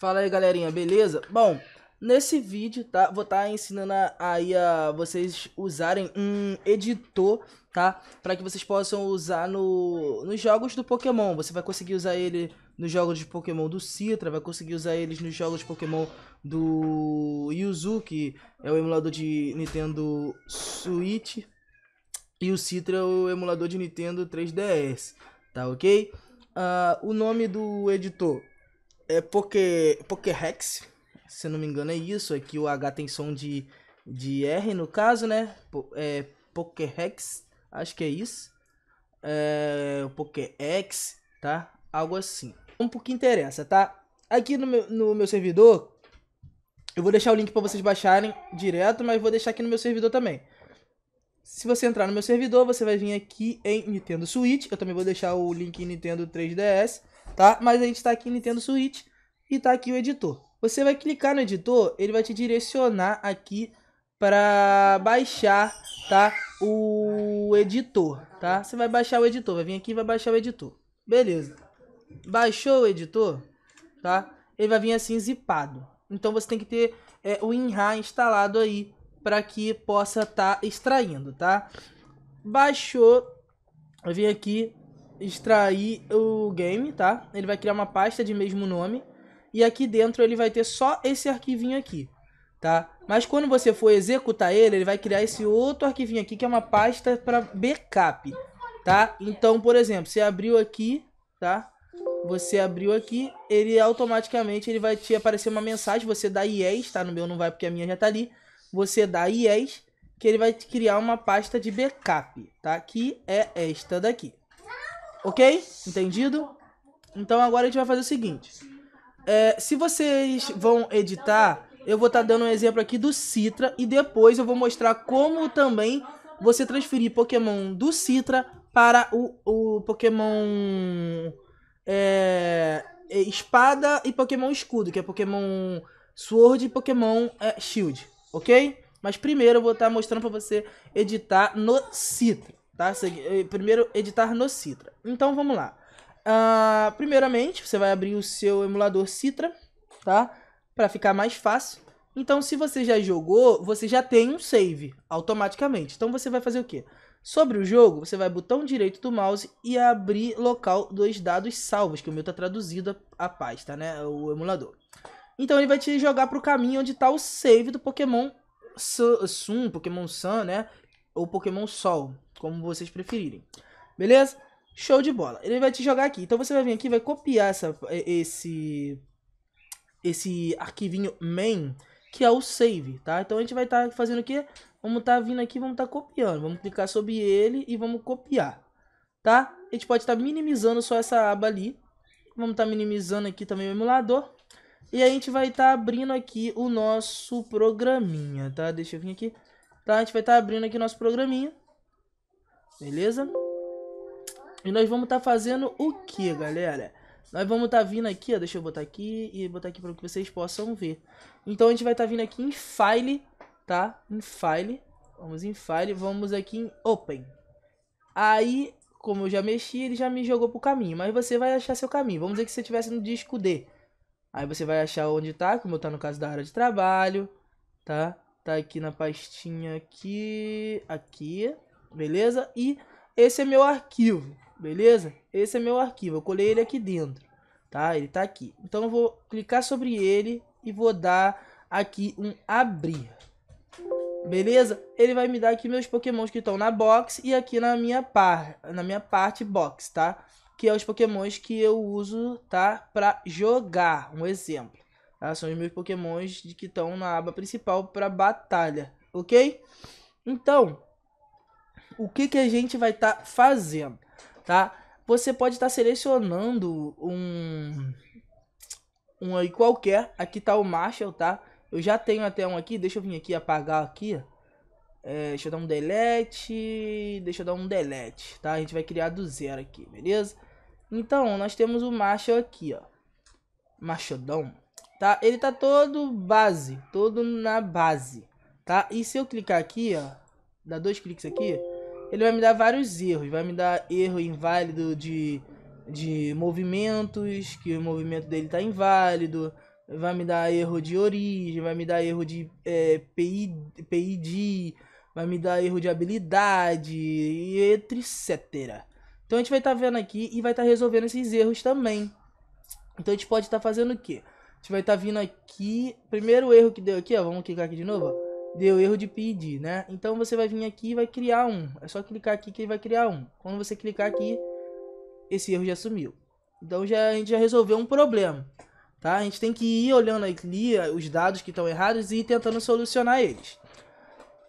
Fala aí, galerinha, beleza? Bom, nesse vídeo, tá? Vou estar tá ensinando aí a vocês usarem um editor, tá? Para que vocês possam usar no, nos jogos do Pokémon. Você vai conseguir usar ele nos jogos de Pokémon do Citra, vai conseguir usar eles nos jogos de Pokémon do Yuzu, que é o emulador de Nintendo Switch, e o Citra é o emulador de Nintendo 3DS, tá ok? Uh, o nome do editor é porque porque Rex, se não me engano é isso, é que o H tem som de, de R no caso, né? É, porque Rex, acho que é isso. É, porque X, tá? Algo assim. Um pouco interessa, tá? Aqui no meu, no meu servidor, eu vou deixar o link para vocês baixarem direto, mas vou deixar aqui no meu servidor também. Se você entrar no meu servidor, você vai vir aqui em Nintendo Switch. Eu também vou deixar o link em Nintendo 3DS tá? Mas a gente tá aqui Nintendo Switch e tá aqui o editor. Você vai clicar no editor, ele vai te direcionar aqui para baixar, tá? O editor, tá? Você vai baixar o editor, vai vir aqui e vai baixar o editor. Beleza. Baixou o editor, tá? Ele vai vir assim zipado. Então você tem que ter é, o WinRAR instalado aí para que possa estar tá extraindo, tá? Baixou, vai vir aqui, extrair o game, tá? Ele vai criar uma pasta de mesmo nome. E aqui dentro ele vai ter só esse arquivinho aqui, tá? Mas quando você for executar ele, ele vai criar esse outro arquivinho aqui, que é uma pasta para backup, tá? Então, por exemplo, você abriu aqui, tá? Você abriu aqui, ele automaticamente ele vai te aparecer uma mensagem, você dá yes, tá? No meu não vai porque a minha já tá ali. Você dá yes, que ele vai te criar uma pasta de backup, tá? Que é esta daqui. Ok? Entendido? Então agora a gente vai fazer o seguinte. É, se vocês vão editar, eu vou estar tá dando um exemplo aqui do Citra e depois eu vou mostrar como também você transferir Pokémon do Citra para o, o Pokémon é, é Espada e Pokémon Escudo, que é Pokémon Sword e Pokémon é, Shield, ok? Mas primeiro eu vou estar tá mostrando para você editar no Citra. Tá? Eh, primeiro, editar no Citra. Então, vamos lá. Uh, primeiramente, você vai abrir o seu emulador Citra, tá? Para ficar mais fácil. Então, se você já jogou, você já tem um save automaticamente. Então, você vai fazer o quê? Sobre o jogo, você vai botão direito do mouse e abrir local dos dados salvos, que o meu tá traduzido a, a pasta, né? O emulador. Então, ele vai te jogar pro caminho onde tá o save do Pokémon Sun, Pokémon Sun, né? ou Pokémon Sol, como vocês preferirem. Beleza? Show de bola. Ele vai te jogar aqui. Então você vai vir aqui, vai copiar essa, esse, esse arquivinho main, que é o save, tá? Então a gente vai estar tá fazendo o quê? Vamos estar tá vindo aqui, vamos estar tá copiando. Vamos clicar sobre ele e vamos copiar, tá? A gente pode estar tá minimizando só essa aba ali. Vamos estar tá minimizando aqui também o emulador. E a gente vai estar tá abrindo aqui o nosso programinha, tá? Deixa eu vir aqui. Então a gente vai estar tá abrindo aqui nosso programinha. Beleza? E nós vamos estar tá fazendo o que, galera? Nós vamos estar tá vindo aqui, ó, deixa eu botar aqui e botar aqui para que vocês possam ver. Então a gente vai estar tá vindo aqui em File, tá? Em File. Vamos em File, vamos aqui em Open. Aí, como eu já mexi, ele já me jogou pro caminho. Mas você vai achar seu caminho. Vamos dizer que você estivesse no disco D. Aí você vai achar onde tá, como tá no caso da área de trabalho, tá? Tá aqui na pastinha aqui, aqui, beleza? E esse é meu arquivo, beleza? Esse é meu arquivo, eu colei ele aqui dentro, tá? Ele tá aqui. Então eu vou clicar sobre ele e vou dar aqui um abrir. Beleza? Ele vai me dar aqui meus pokémons que estão na box e aqui na minha, par, na minha parte box, tá? Que é os pokémons que eu uso, tá? Pra jogar, um exemplo. Ah, são os meus pokémons de que estão na aba principal para batalha, ok? Então, o que, que a gente vai estar tá fazendo, tá? Você pode estar tá selecionando um, um aí qualquer. Aqui tá o Marshall, tá? Eu já tenho até um aqui, deixa eu vir aqui apagar aqui. É, deixa eu dar um delete, deixa eu dar um delete, tá? A gente vai criar do zero aqui, beleza? Então, nós temos o Marshall aqui, ó. Machadão tá? Ele tá todo base, todo na base, tá? E se eu clicar aqui, ó, dá dois cliques aqui, ele vai me dar vários erros, vai me dar erro inválido de, de movimentos, que o movimento dele tá inválido, vai me dar erro de origem, vai me dar erro de é, PI, PID, vai me dar erro de habilidade, e etc. Então a gente vai estar tá vendo aqui e vai estar tá resolvendo esses erros também. Então a gente pode estar tá fazendo o quê? gente vai estar tá vindo aqui. Primeiro erro que deu aqui, ó. Vamos clicar aqui de novo, Deu erro de pedir, né? Então você vai vir aqui e vai criar um. É só clicar aqui que ele vai criar um. Quando você clicar aqui, esse erro já sumiu. Então já, a gente já resolveu um problema, tá? A gente tem que ir olhando ali eh, os dados que estão errados e tentando solucionar eles.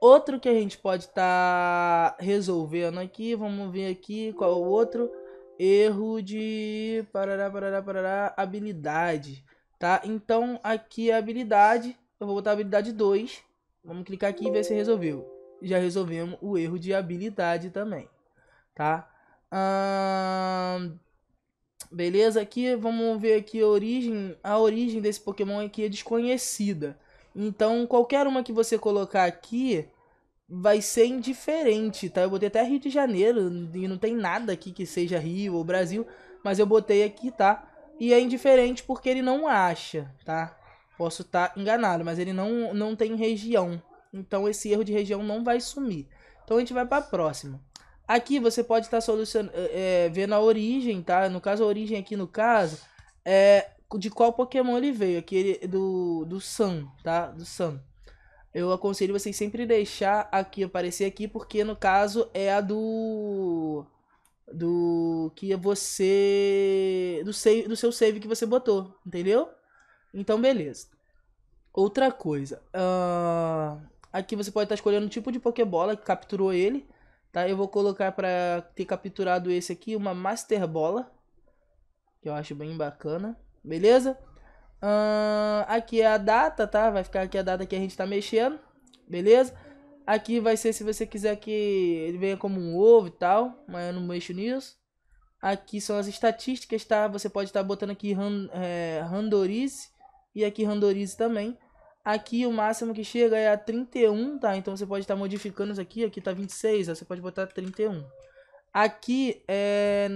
Outro que a gente pode estar tá resolvendo aqui, vamos ver aqui qual é o outro. Erro de... Parará, parará, parará, habilidade tá? Então aqui a habilidade, eu vou botar habilidade 2. Vamos clicar aqui e ver se resolveu. Já resolvemos o erro de habilidade também, tá? Hum... Beleza, aqui vamos ver aqui a origem. A origem desse Pokémon aqui é desconhecida. Então qualquer uma que você colocar aqui vai ser indiferente, tá? Eu botei até Rio de Janeiro e não tem nada aqui que seja Rio ou Brasil, mas eu botei aqui, tá? e é indiferente porque ele não acha, tá? Posso estar tá enganado, mas ele não, não tem região. Então esse erro de região não vai sumir. Então a gente vai para a próxima. Aqui você pode estar tá solucionando, é, eh, eh, vendo a origem, tá? No caso, a origem aqui no caso é de qual Pokémon ele veio. Aqui ele, do, do Sun, tá? Do Sun. Eu aconselho vocês sempre deixar aqui aparecer aqui, porque no caso é a do do que você do save, do seu save que você botou, entendeu? Então beleza. Outra coisa, uh, aqui você pode estar tá escolhendo o tipo de Pokébola que capturou ele, tá? Eu vou colocar para ter capturado esse aqui uma Master Bola, que eu acho bem bacana, beleza? Uh, aqui é a data, tá? Vai ficar aqui a data que a gente tá mexendo, beleza? Aqui vai ser se você quiser que ele venha como um ovo e tal, mas eu não mexo nisso. Aqui são as estatísticas, tá? Você pode estar tá botando aqui ran, é, e aqui randorize também. Aqui o máximo que chega é a 31, tá? Então você pode estar tá modificando isso aqui. Aqui tá 26, ó, você pode botar 31. Aqui é...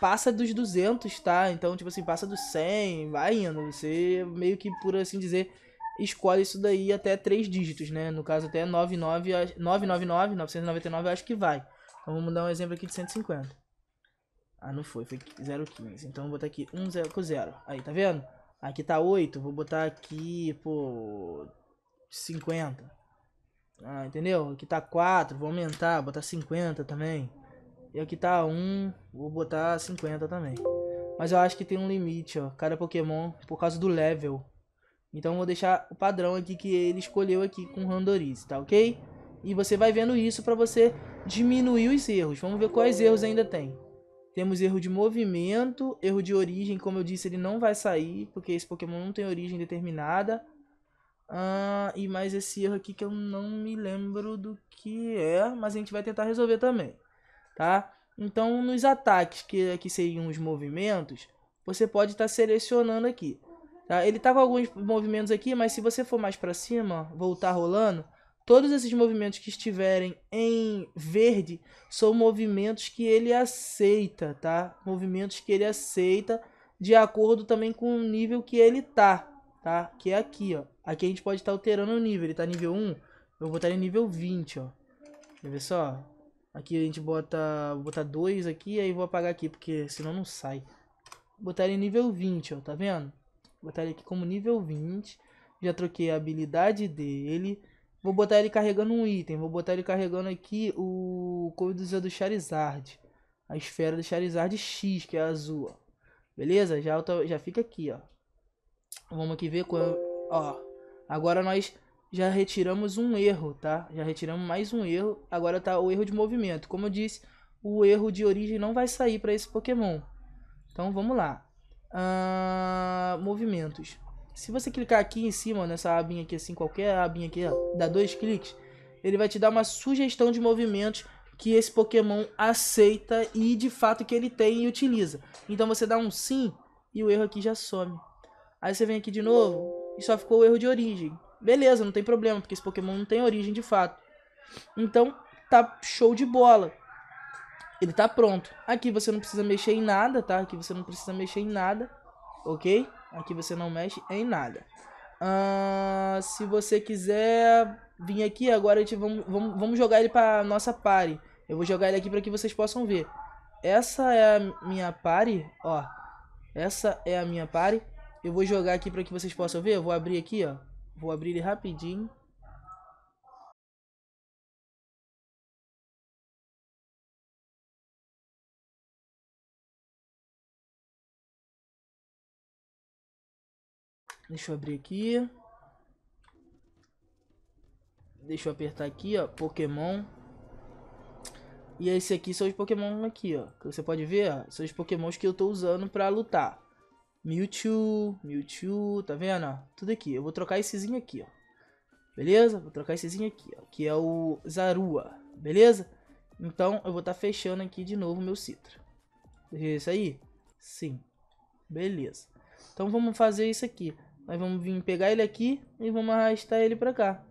Passa dos 200, tá? Então, tipo assim, passa dos 100, vai indo. Você meio que, por assim dizer, escolhe isso daí até três dígitos, né? No caso, até 99, 999, 999, acho que vai. Então vamos dar um exemplo aqui de 150. Ah, não foi, foi 0,15. Então vou botar aqui 1 com 0. Aí, tá vendo? Aqui tá 8, vou botar aqui, pô, 50. Ah, entendeu? Aqui tá 4, vou aumentar, botar 50 também. E aqui tá 1, vou botar 50 também. Mas eu acho que tem um limite, ó. Cada Pokémon, por causa do level. Então eu vou deixar o padrão aqui que ele escolheu aqui com randoriz, tá ok? E você vai vendo isso para você diminuir os erros. Vamos ver quais erros ainda tem. Temos erro de movimento, erro de origem, como eu disse, ele não vai sair, porque esse Pokémon não tem origem determinada. Ah, e mais esse erro aqui que eu não me lembro do que é, mas a gente vai tentar resolver também, tá? Então, nos ataques, que aqui seriam os movimentos, você pode estar tá selecionando aqui. Tá? Ele tá com alguns movimentos aqui, mas se você for mais para cima, voltar rolando, todos esses movimentos que estiverem em verde são movimentos que ele aceita, tá? Movimentos que ele aceita de acordo também com o nível que ele tá, tá? Que é aqui, ó. Aqui a gente pode estar tá alterando o nível. Ele tá nível 1, eu vou estar em nível 20, ó. Quer ver só? Aqui a gente bota, vou botar 2 aqui, aí vou apagar aqui, porque senão não sai. botar em nível 20, ó, tá vendo? botar ele aqui como nível 20. Já troquei a habilidade dele. Vou botar ele carregando um item. Vou botar ele carregando aqui o coisa do Charizard. A esfera do Charizard X, que é azul, ó. Beleza? Já, já fica aqui, ó. Vamos aqui ver qual... É ó, agora nós já retiramos um erro, tá? Já retiramos mais um erro. Agora tá o erro de movimento. Como eu disse, o erro de origem não vai sair para esse Pokémon. Então vamos lá. Uh, movimentos. Se você clicar aqui em cima, nessa abinha aqui assim, qualquer abinha aqui, ó, dá dois cliques, ele vai te dar uma sugestão de movimentos que esse Pokémon aceita e de fato que ele tem e utiliza. Então você dá um sim e o erro aqui já some. Aí você vem aqui de novo e só ficou o erro de origem. Beleza, não tem problema, porque esse Pokémon não tem origem de fato. Então tá show de bola ele tá pronto. Aqui você não precisa mexer em nada, tá? Aqui você não precisa mexer em nada, ok? Aqui você não mexe em nada. Uh, se você quiser vir aqui, agora a gente vamos, vamos, vamos jogar ele pra nossa party. Eu vou jogar ele aqui para que vocês possam ver. Essa é a minha party, ó. Essa é a minha party. Eu vou jogar aqui para que vocês possam ver. Eu vou abrir aqui, ó. Vou abrir ele rapidinho. Deixa eu abrir aqui. Deixa eu apertar aqui, ó. Pokémon. E esse aqui são os Pokémon aqui, ó. Que você pode ver, ó, São os Pokémons que eu tô usando pra lutar. Mewtwo, Mewtwo, tá vendo? Ó, tudo aqui. Eu vou trocar essezinho aqui, ó. Beleza? Vou trocar essezinho aqui, ó. Que é o Zarua. Beleza? Então, eu vou estar tá fechando aqui de novo meu Citra. Isso aí? Sim. Beleza. Então, vamos fazer isso aqui. Nós vamos vir pegar ele aqui e vamos arrastar ele pra cá.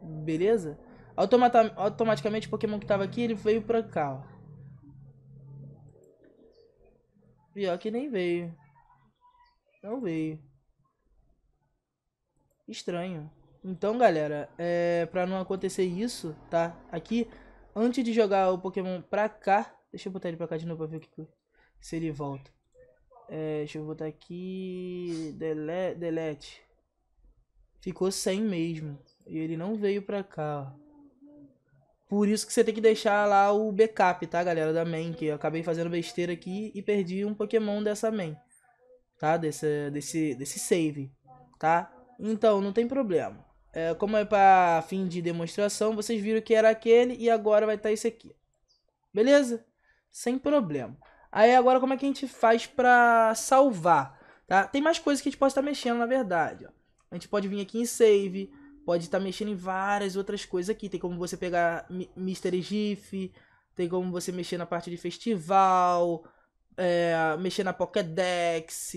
Beleza? Automata automaticamente o Pokémon que tava aqui, ele veio pra cá, ó. Pior que nem veio. Não veio. Estranho. Então, galera, é, pra não acontecer isso, tá? Aqui, antes de jogar o Pokémon pra cá... Deixa eu botar ele pra cá de novo pra ver o que, se ele volta. É, deixa eu botar aqui. Dele, delete. Ficou sem mesmo. E ele não veio pra cá, ó. Por isso que você tem que deixar lá o backup, tá, galera? Da main, que eu acabei fazendo besteira aqui e perdi um Pokémon dessa main. Tá? Desse, desse, desse save, tá? Então, não tem problema. É, como é pra fim de demonstração, vocês viram que era aquele e agora vai estar tá esse aqui. Beleza? Sem problema. Aí agora como é que a gente faz para salvar, tá? Tem mais coisas que a gente pode estar tá mexendo, na verdade, ó. A gente pode vir aqui em save, pode estar tá mexendo em várias outras coisas aqui. Tem como você pegar Mr. GIF, tem como você mexer na parte de festival, é, mexer na Pokédex,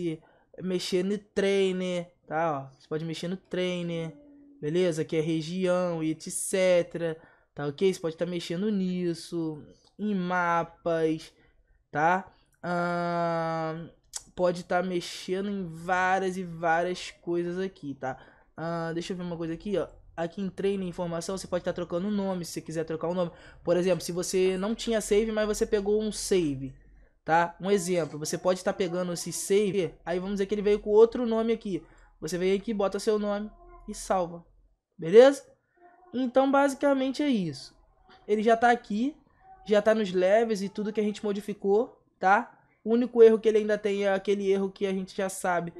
mexer no trainer, tá? Ó, você pode mexer no trainer, beleza? Que é região e etc. Tá ok? Você pode estar tá mexendo nisso, em mapas, tá? Uh, pode estar tá mexendo em várias e várias coisas aqui, tá? Uh, deixa eu ver uma coisa aqui, ó. Aqui em treino e informação, você pode estar tá trocando o nome, se você quiser trocar o um nome. Por exemplo, se você não tinha save, mas você pegou um save, tá? Um exemplo, você pode estar tá pegando esse save, aí vamos dizer que ele veio com outro nome aqui. Você vem aqui, bota seu nome e salva, beleza? Então, basicamente é isso. Ele já tá aqui, já tá nos leves e tudo que a gente modificou, tá? O único erro que ele ainda tem é aquele erro que a gente já sabe,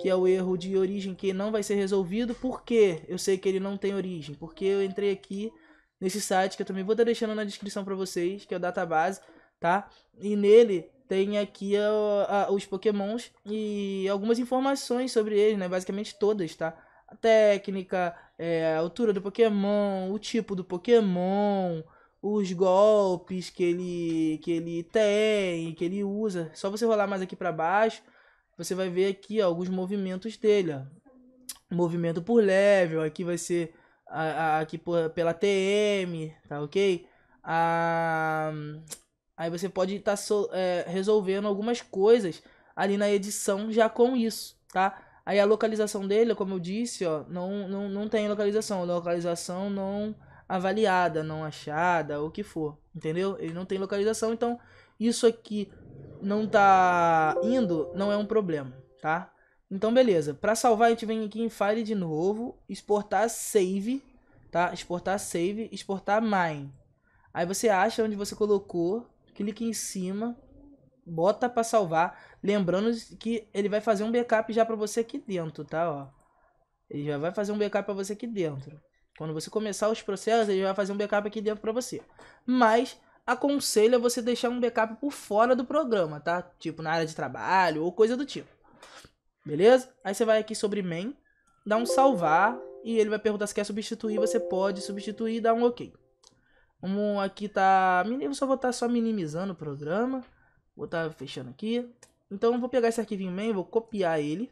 que é o erro de origem que não vai ser resolvido, porque eu sei que ele não tem origem, porque eu entrei aqui nesse site que eu também vou estar tá deixando na descrição para vocês, que é o Database, tá? E nele tem aqui a, a, os pokémons e algumas informações sobre eles, né? Basicamente todas, tá? A técnica, é, a altura do pokémon, o tipo do pokémon, os golpes que ele, que ele tem, que ele usa. Só você rolar mais aqui para baixo, você vai ver aqui ó, alguns movimentos dele. Ó. Movimento por level, aqui vai ser a, a, aqui por, pela TM, tá ok? A, ah, aí você pode estar tá so, é, resolvendo algumas coisas ali na edição já com isso, tá? Aí a localização dele, como eu disse, ó, não, não, não tem localização. A localização não avaliada, não achada, o que for, entendeu? Ele não tem localização, então isso aqui não tá indo, não é um problema, tá? Então beleza, para salvar a gente vem aqui em File de novo, exportar Save, tá? Exportar Save, exportar Mine. Aí você acha onde você colocou, clica em cima, bota para salvar, lembrando que ele vai fazer um backup já para você aqui dentro, tá? Ó, ele já vai fazer um backup para você aqui dentro. Quando você começar os processos, ele vai fazer um backup aqui dentro para você. Mas aconselho você deixar um backup por fora do programa, tá? Tipo na área de trabalho ou coisa do tipo. Beleza? Aí você vai aqui sobre main, dá um salvar e ele vai perguntar se quer substituir, você pode substituir e dá um OK. Vamos aqui tá, eu só vou estar tá só minimizando o programa. Vou estar tá fechando aqui. Então eu vou pegar esse arquivinho main, vou copiar ele.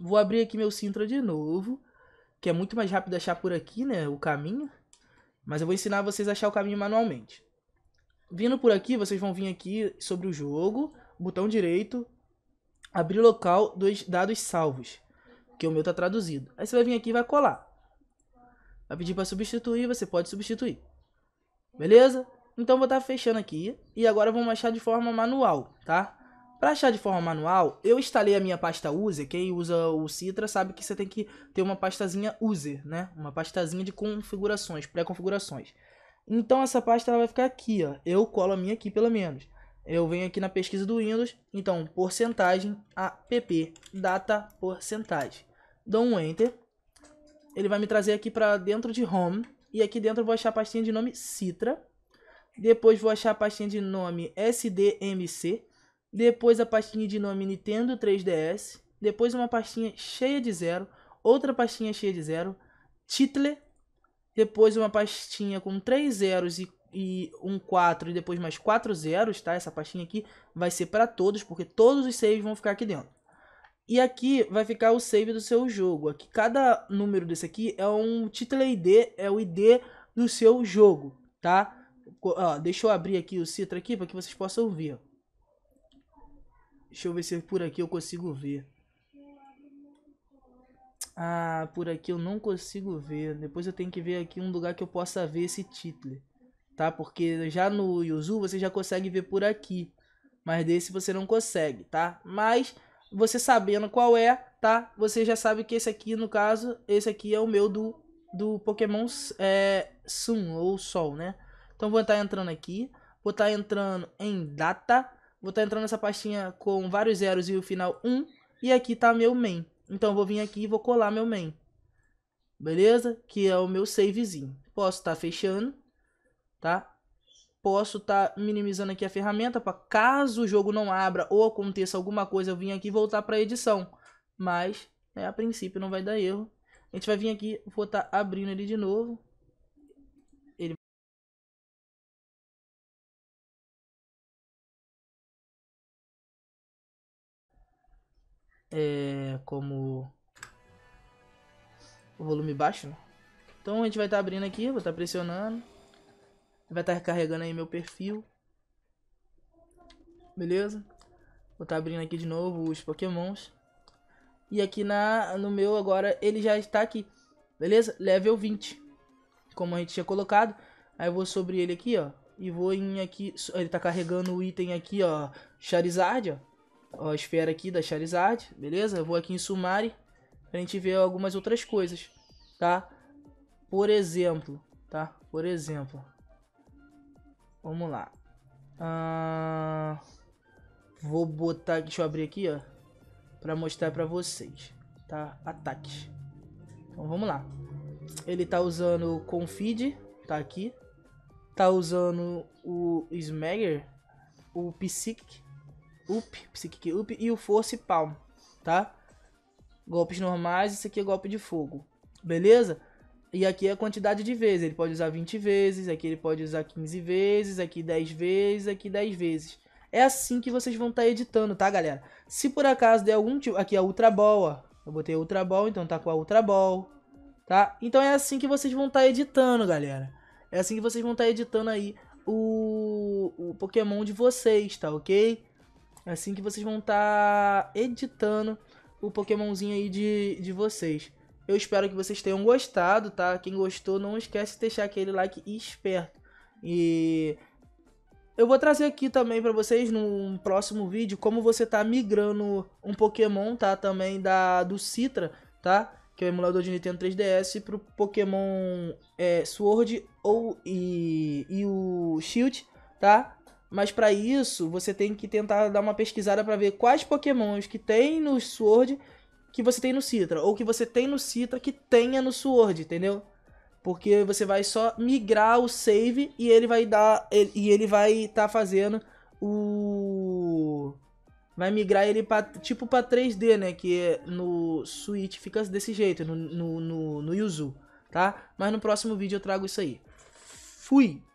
Vou abrir aqui meu Sintra de novo que é muito mais rápido achar por aqui, né, o caminho. Mas eu vou ensinar vocês a achar o caminho manualmente. Vindo por aqui, vocês vão vir aqui sobre o jogo, botão direito, abrir local dos dados salvos, que o meu tá traduzido. Aí você vai vir aqui e vai colar. Vai pedir para substituir, você pode substituir. Beleza? Então vou estar tá fechando aqui e agora vamos achar de forma manual, tá? Para achar de forma manual, eu instalei a minha pasta user. Quem usa o Citra sabe que você tem que ter uma pastazinha user, né? Uma pastazinha de configurações, pré-configurações. Então essa pasta ela vai ficar aqui, ó. Eu colo a minha aqui pelo menos. Eu venho aqui na pesquisa do Windows, então porcentagem app data porcentagem. Dou um enter. Ele vai me trazer aqui para dentro de home e aqui dentro eu vou achar a pastinha de nome Citra. Depois vou achar a pastinha de nome SDMC depois a pastinha de nome Nintendo 3DS, depois uma pastinha cheia de zero, outra pastinha cheia de zero, title, depois uma pastinha com três zeros e, e um 4 e depois mais quatro zeros, tá? Essa pastinha aqui vai ser para todos, porque todos os saves vão ficar aqui dentro. E aqui vai ficar o save do seu jogo. Aqui cada número desse aqui é um Title ID, é o ID do seu jogo, tá? Ó, deixa eu abrir aqui o Citra aqui para que vocês possam ver. Deixa eu ver se por aqui eu consigo ver. Ah, por aqui eu não consigo ver. Depois eu tenho que ver aqui um lugar que eu possa ver esse título. Tá? Porque já no Yuzu você já consegue ver por aqui. Mas desse você não consegue, tá? Mas você sabendo qual é, tá? Você já sabe que esse aqui, no caso, esse aqui é o meu do, do Pokémon é, Sun ou Sol, né? Então vou estar tá entrando aqui. Vou estar tá entrando em data. Vou estar tá entrando nessa pastinha com vários zeros e o final 1. E aqui tá meu main. Então vou vir aqui e vou colar meu main. Beleza? Que é o meu savezinho. Posso estar tá fechando, tá? Posso estar tá minimizando aqui a ferramenta para caso o jogo não abra ou aconteça alguma coisa, eu vim aqui voltar para edição. Mas, é a princípio não vai dar erro. A gente vai vir aqui, vou estar tá abrindo ele de novo. é, como o volume baixo. Né? Então a gente vai estar tá abrindo aqui, vou estar tá pressionando. Vai estar tá recarregando aí meu perfil. Beleza? Vou estar tá abrindo aqui de novo os pokémons. E aqui na, no meu agora ele já está aqui. Beleza? Level 20. Como a gente tinha colocado. Aí eu vou sobre ele aqui, ó. E vou em aqui. Ele tá carregando o item aqui, ó. Charizard, ó. Ó, a esfera aqui da Charizard, beleza? Eu vou aqui em Sumari pra gente ver algumas outras coisas, tá? Por exemplo, tá? Por exemplo. Vamos lá. Ah, vou botar, deixa eu abrir aqui, ó. Pra mostrar pra vocês, tá? Ataques. Então vamos lá. Ele tá usando o Confid, tá aqui. Tá usando o Smagger, o Psychic Up, psique é Up e o Force Palm, tá? Golpes normais, isso aqui é golpe de fogo, beleza? E aqui é a quantidade de vezes, ele pode usar 20 vezes, aqui ele pode usar 15 vezes, aqui 10 vezes, aqui 10 vezes. É assim que vocês vão estar tá editando, tá, galera? Se por acaso der algum tipo... Aqui é a Ultra Ball, ó. Eu botei Ultra Ball, então tá com a Ultra Ball, tá? Então é assim que vocês vão estar tá editando, galera. É assim que vocês vão estar tá editando aí o, o Pokémon de vocês, tá ok? assim que vocês vão estar tá editando o Pokémonzinho aí de, de vocês. Eu espero que vocês tenham gostado, tá? Quem gostou, não esquece de deixar aquele like esperto. E eu vou trazer aqui também para vocês num próximo vídeo como você tá migrando um Pokémon, tá? Também da do Citra, tá? Que é o emulador de Nintendo 3DS pro Pokémon é, Sword ou e, e o Shield, tá? Mas para isso, você tem que tentar dar uma pesquisada para ver quais pokémons que tem no Sword que você tem no Citra. Ou que você tem no Citra que tenha no Sword, entendeu? Porque você vai só migrar o save e ele vai dar. Ele, e ele vai estar tá fazendo o. Vai migrar ele pra, tipo pra 3D, né? Que é no Switch fica desse jeito, no, no, no, no Yuzu, tá? Mas no próximo vídeo eu trago isso aí. Fui!